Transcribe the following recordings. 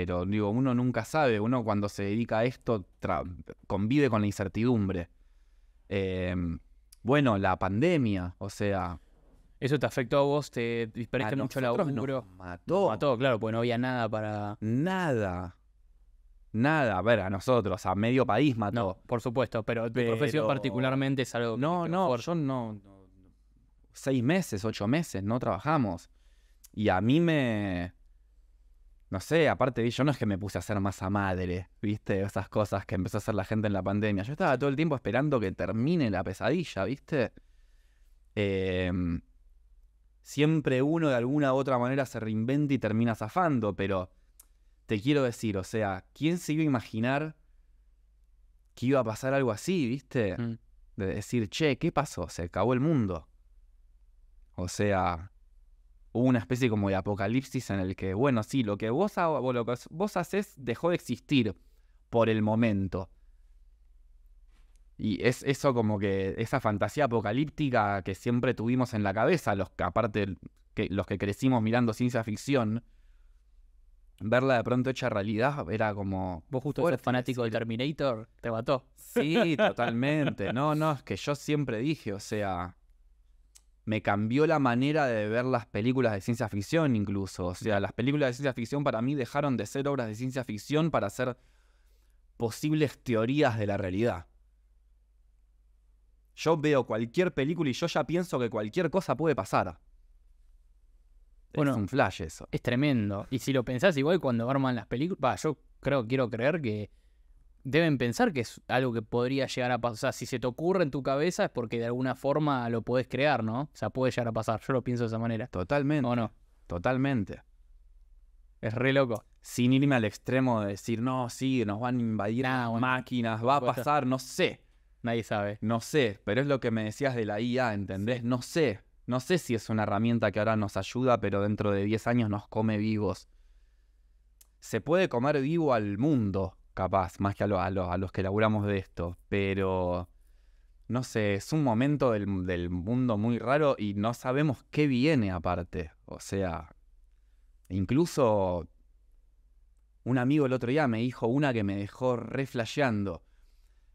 pero digo, uno nunca sabe, uno cuando se dedica a esto convive con la incertidumbre. Em, bueno, la pandemia, o sea... Eso te afectó a vos, te disparaste mucho la obra. A mató. mató, claro, porque no había nada para... Nada. Nada, a ver, a nosotros, a medio país mató. No, por supuesto, pero tu profesión particularmente es algo... No, no, por... yo no... Seis meses, ocho meses, no trabajamos. Y a mí me no sé, aparte de yo no es que me puse a hacer masa madre, ¿viste? Esas cosas que empezó a hacer la gente en la pandemia. Yo estaba todo el tiempo esperando que termine la pesadilla, ¿viste? Em, siempre uno de alguna u otra manera se reinventa y termina zafando, pero te quiero decir, o sea, ¿quién se iba a imaginar que iba a pasar algo así, ¿viste? Mm. De decir, che, ¿qué pasó? Se acabó el mundo. O sea, hubo una especie como de apocalipsis en el que, bueno, sí, lo que vos, lo vos haces dejó de existir por el momento. Y es eso como que esa fantasía apocalíptica que siempre tuvimos en la cabeza, los que aparte que, los que crecimos mirando ciencia ficción, verla de pronto hecha realidad era como... Vos justo eres fanático de Terminator, te mató. Sí, totalmente. No, no, es que yo siempre dije, o sea, me cambió la manera de ver las películas de ciencia ficción incluso. O sea, las películas de ciencia ficción para mí dejaron de ser obras de ciencia ficción para ser posibles teorías de la realidad. Yo veo cualquier película y yo ya pienso que cualquier cosa puede pasar. es un flash eso. Es tremendo. Y si lo pensás igual cuando arman las películas, yo creo, quiero creer que deben pensar que es algo que podría llegar a pasar. O sea, si se te ocurre en tu cabeza es porque de alguna forma lo puedes crear, ¿no? O sea, puede llegar a pasar. Yo lo pienso de esa manera. Totalmente. ¿O no? Totalmente. Es re loco. Sin irme al extremo de decir, no, sí, nos van a invadir ah, máquinas, va a pasar, no sé. Nadie sabe. No sé, pero es lo que me decías de la IA, ¿entendés? No sé. No sé si es una herramienta que ahora nos ayuda, pero dentro de 10 años nos come vivos. Se puede comer vivo al mundo, capaz, más que a, los que laburamos de esto, pero no sé, es un momento del, mundo muy raro y no sabemos qué viene aparte. O sea, incluso un amigo el otro día me dijo una que me dejó reflasheando.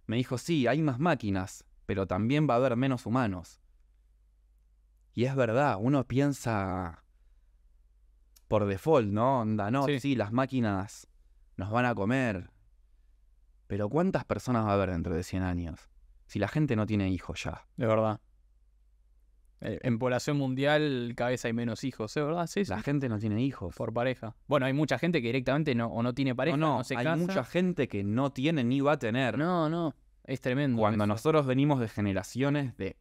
Me dijo, sí, hay más máquinas, pero también va a haber menos humanos. Y es verdad, uno piensa por default, ¿no? Onda, no, sí las máquinas nos van a comer, pero ¿cuántas personas va a haber dentro de 100 años? Si la gente no tiene hijos ya. De verdad. Eh, en población mundial, cabeza vez hay menos hijos, ¿es ¿eh? verdad? Sí, La gente no tiene hijos. Por pareja. Bueno, hay mucha gente que directamente no, o no tiene pareja, no, no, no Hay mucha gente que no tiene ni va a tener. No, no. Es tremendo. Cuando nosotros venimos de generaciones de.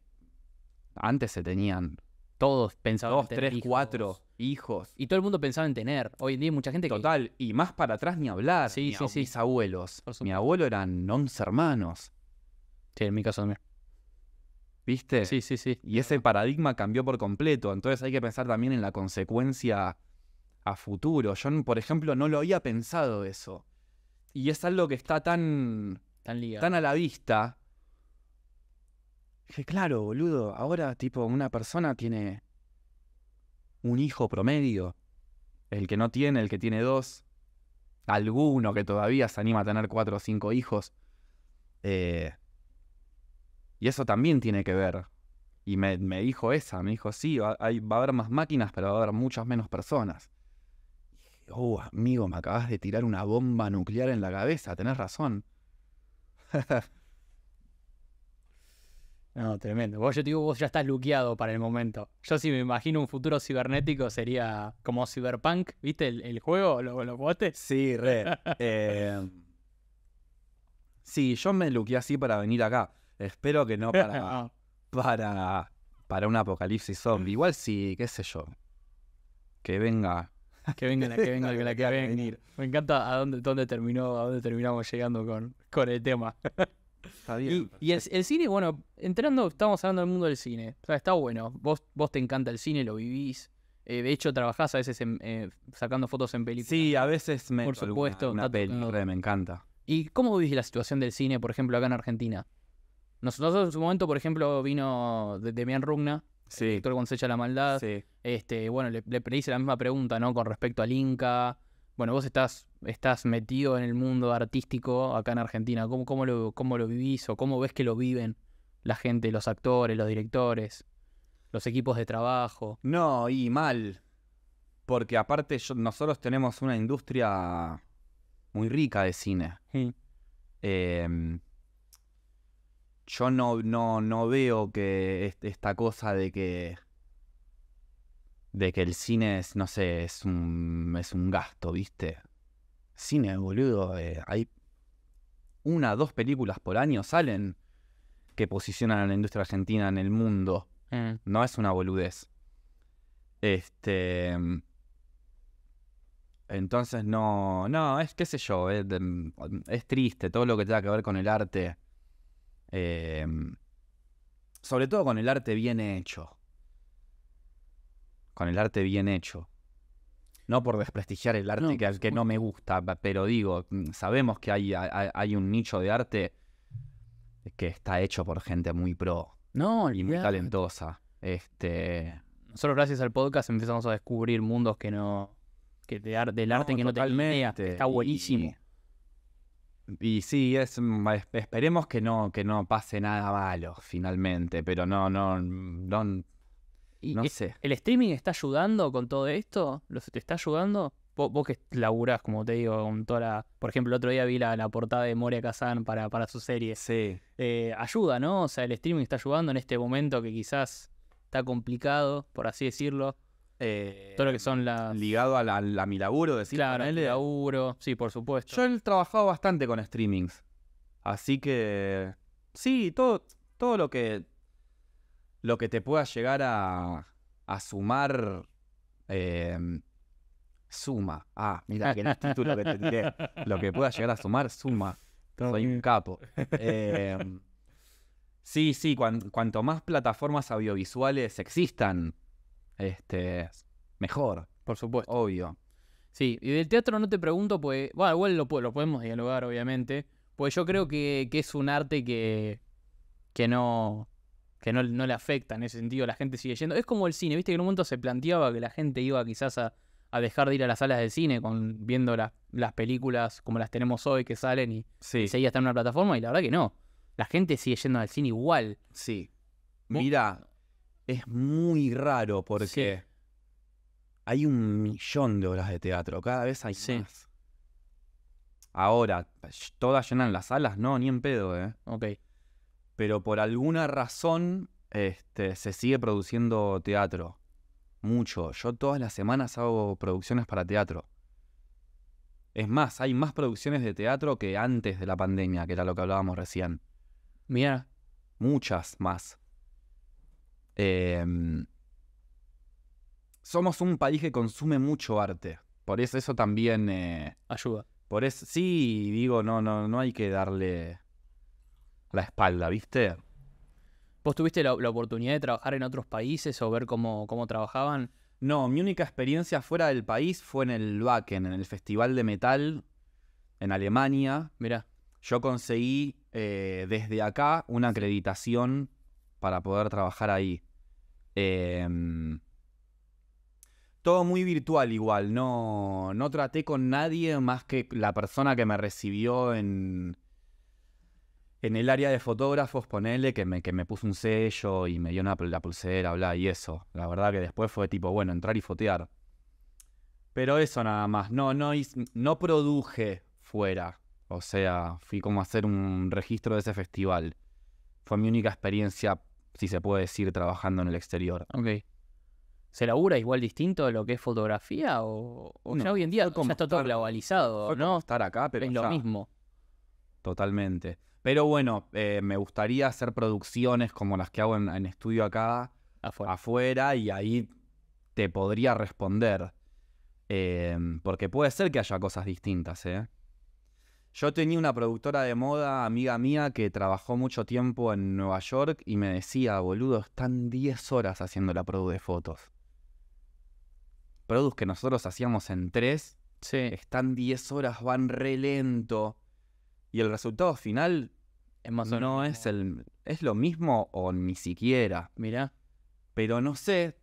Antes se tenían. Todos pensados tres, cuatro hijos. Y todo el mundo pensaba en tener. Hoy en día mucha gente Total, y más para atrás ni hablar. Sí, sí, sí. Mis abuelos. Mi abuelo eran 11 hermanos. Sí, en mi caso también. ¿Viste? Sí, sí, sí. Y ese paradigma cambió por completo. Entonces hay que pensar también en la consecuencia a futuro. Yo, por ejemplo, no lo había pensado eso. Y es algo que está tan. Tan, tan a la vista. que claro, boludo. Ahora, tipo, una persona tiene un hijo promedio, el que no tiene, el que tiene dos, alguno que todavía se anima a tener cuatro o cinco hijos. Eh, y eso también tiene que ver. Y me, dijo esa, me dijo, sí, va, va, a haber más máquinas, pero va a haber muchas menos personas. Y dije, oh, amigo, me acabas de tirar una bomba nuclear en la cabeza, tenés razón. No, tremendo. Vos, ya estás luqueado para el momento. Yo sí me imagino un futuro cibernético sería como Cyberpunk, ¿viste el, juego? ¿Lo, ¿Lo jugaste? Sí, re. Eh, sí, yo me luqueé así para venir acá. Espero que no para, para, para un apocalipsis zombie. Igual sí, qué sé yo. Que venga. Que venga la que venga, que, la Me encanta a dónde, dónde terminó, a dónde terminamos llegando con, con el tema. Y, el, cine, bueno, entrando, estamos hablando del mundo del cine. está bueno. Vos, vos te encanta el cine, lo vivís. Eh, de hecho, trabajás a veces eh, sacando fotos en películas. Sí, a veces me. Por supuesto. Una, peli, me encanta. ¿Y cómo vivís la situación del cine, por ejemplo, acá en Argentina? Nosotros en su momento, por ejemplo, vino Demian Rugna, sí. el director la Maldad. Este, bueno, le, le, hice la misma pregunta, ¿no? Con respecto al Inca, bueno, vos estás, estás metido en el mundo artístico acá en Argentina. ¿Cómo, cómo, lo, lo vivís o cómo ves que lo viven la gente, los actores, los directores, los equipos de trabajo? No, y mal. Porque aparte nosotros tenemos una industria muy rica de cine. Em, yo no, no, no veo que esta cosa de que de que el cine es, no sé, es un, es un gasto, ¿viste? Cine, boludo, eh, hay una, dos películas por año salen que posicionan a la industria argentina en el mundo. Mm. No es una boludez. Este. Mm, entonces no. No, es qué sé yo. Eh, mm, es, triste todo lo que tenga que ver con el arte. Eh, sobre todo con el arte bien hecho con el arte bien hecho. No por desprestigiar el arte que, que, no me gusta, pero digo, mm, sabemos que hay, hay, un nicho de arte que está hecho por gente muy pro no, y muy talentosa. Este, nosotros gracias al podcast empezamos a descubrir mundos que no, que de del arte que no tenía Está buenísimo. Y, y sí, mm, es, esperemos que no, que no pase nada malo finalmente, pero no, no, no, e ¿El streaming está ayudando con todo esto? ¿Te está ayudando? Vos, que laburás, como te digo, con toda la... Por ejemplo, el otro día vi la, portada de Moria Kazan para, para su serie. Sí. Eh, ayuda, ¿no? O sea, el streaming está ayudando en este momento que quizás está complicado, por así decirlo. Eh, todo lo que son las... Ligado a, la, mi laburo, decir. Claro, el laburo, sí, por supuesto. Yo he trabajado bastante con streamings. Así que... Sí, todo, todo lo que lo que te pueda llegar a, sumar em, suma. Ah, mira, que no es título que te Lo que pueda llegar a sumar, suma. Soy un capo. Em, sí, sí, cuanto más plataformas audiovisuales existan, este, mejor. Por supuesto. Obvio. Sí, y del teatro no te pregunto, pues, bueno, igual lo, podemos dialogar, obviamente, pues yo creo que, que es un arte que, que no, que no, le afecta en ese sentido, la gente sigue yendo. Es como el cine, viste que en un momento se planteaba que la gente iba quizás a, dejar de ir a las salas de cine con, viendo las películas como las tenemos hoy que salen y, seguía hasta en una plataforma y la verdad que no. La gente sigue yendo al cine igual. Sí. Mira, es muy raro porque hay un millón de obras de teatro, cada vez hay más. Ahora, ¿todas llenan las salas? No, ni en pedo, ¿eh? Ok pero por alguna razón este, se sigue produciendo teatro. Mucho. Yo todas las semanas hago producciones para teatro. Es más, hay más producciones de teatro que antes de la pandemia, que era lo que hablábamos recién. Mira. Muchas más. Em, somos un país que consume mucho arte. Por eso eso también... Eh, Ayuda. Por eso, sí, digo, no, no, no hay que darle la espalda, ¿viste? ¿Vos tuviste la, oportunidad de trabajar en otros países o ver cómo, cómo trabajaban? No, mi única experiencia fuera del país fue en el Wacken, en el Festival de Metal en Alemania. Mira. Yo conseguí eh, desde acá una acreditación para poder trabajar ahí. Em, todo muy virtual igual, no, no traté con nadie más que la persona que me recibió en, en el área de fotógrafos, ponele que me, que me puso un sello y me dio la pulsera, bla, y eso. La verdad que después fue tipo, bueno, entrar y fotear. Pero eso nada más. No, no, no produje fuera. O sea, fui como a hacer un registro de ese festival. Fue mi única experiencia, si se puede decir, trabajando en el exterior. Ok. ¿Se labura igual distinto de lo que es fotografía? ¿O, o no, hoy en día está todo globalizado? ¿no? Estar acá, pero es lo mismo. Totalmente. Pero bueno, eh, me gustaría hacer producciones como las que hago en, estudio acá, afuera. y ahí te podría responder. Em, porque puede ser que haya cosas distintas, ¿eh? Yo tenía una productora de moda, amiga mía, que trabajó mucho tiempo en Nueva York y me decía, boludo, están 10 horas haciendo la produ de fotos. Produs que nosotros hacíamos en 3, están 10 horas, van re lento y el resultado final es no es el es lo mismo o ni siquiera. Mira, pero no sé,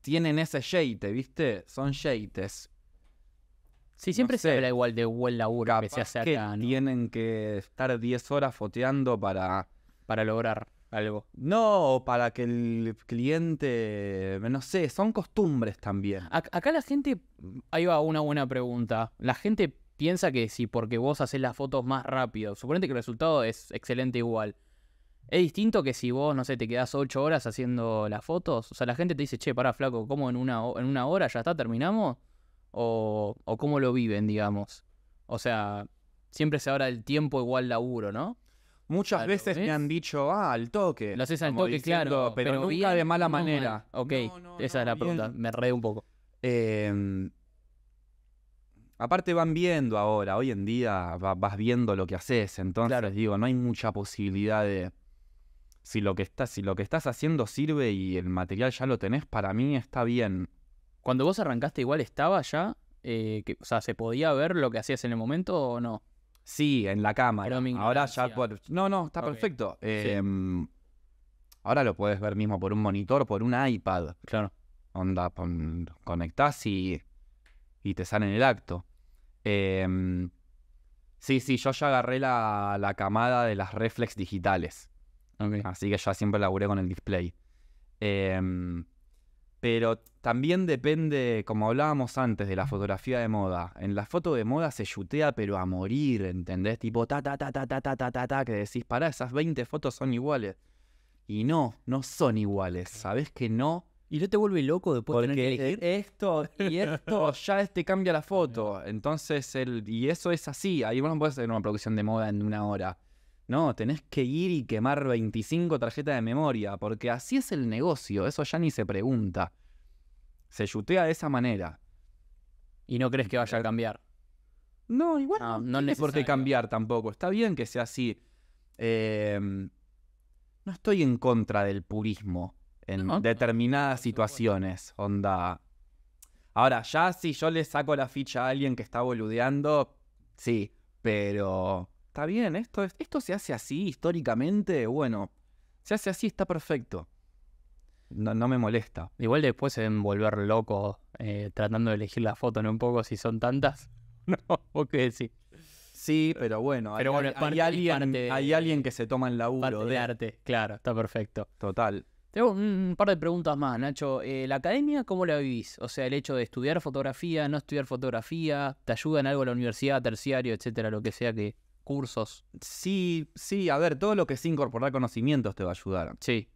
tienen ese yate, ¿viste? Son yates. Sí, siempre se habla igual de buen laburo que se hace Tienen que estar 10 horas foteando para para lograr algo. No, para que el cliente, no sé, son costumbres también. Acá la gente, ahí va una buena pregunta. La gente piensa que si porque vos haces las fotos más rápido, suponete que el resultado es excelente igual. Es distinto que si vos, no sé, te quedás ocho horas haciendo las fotos. O sea, la gente te dice, che, para flaco, ¿cómo en una, en una hora ya está, terminamos? O, cómo lo viven, digamos. O sea, siempre se habla el tiempo igual laburo, ¿no? Muchas veces me han dicho, ah, al toque. Lo haces al toque, claro. Pero, nunca de mala manera. Ok, esa es la pregunta. Me ree un poco. Eh, Aparte van viendo ahora, hoy en día vas viendo lo que haces, entonces claro. digo, no hay mucha posibilidad de si lo que estás si lo que estás haciendo sirve y el material ya lo tenés, para mí está bien. Cuando vos arrancaste igual estaba ya, eh, o sea, se podía ver lo que hacías en el momento o no. Sí, en la cámara. Ahora ya no, no, está perfecto. Em, ahora lo puedes ver mismo por un monitor, por un iPad. Claro. Onda, conectás y, y te sale en el acto. Em, sí, sí, yo ya agarré la, camada de las reflex digitales. Okay. Así que ya siempre laburé con el display. Em, pero también depende, como hablábamos antes, de la fotografía de moda. En la foto de moda se chutea, pero a morir, ¿entendés? Tipo ta ta ta ta ta ta ta ta ta que decís, pará, esas 20 fotos son iguales. Y no, no son iguales. Sabés que no y no te vuelve loco después de tener que eh, elegir. Esto y esto ya te cambia la foto. Entonces, el, y eso es así. Ahí vos no puedes hacer una producción de moda en una hora. No, tenés que ir y quemar 25 tarjetas de memoria, porque así es el negocio, eso ya ni se pregunta. Se yutea de esa manera. ¿Y no crees que vaya a cambiar? No, igual no, no, no es por qué cambiar tampoco. Está bien que sea así. Eh, no estoy en contra del purismo en determinadas situaciones. Onda. Ahora, ya si yo le saco la ficha a alguien que está boludeando, sí, pero. Está bien, esto, esto se hace así históricamente, bueno, se hace así, está perfecto. No, me molesta. Igual después se deben volver loco eh, tratando de elegir la foto, ¿no? Un poco si son tantas. No, vos qué decís. Sí, pero bueno, hay, alguien, hay, alguien, que se toma el laburo. de arte, claro, está perfecto. Total. Tengo un, par de preguntas más, Nacho. Eh, ¿La academia cómo la vivís? O sea, el hecho de estudiar fotografía, no estudiar fotografía, ¿te ayuda en algo la universidad, terciario, etcétera, lo que sea que cursos? Sí, sí, a ver, todo lo que es incorporar conocimientos te va a ayudar. Sí.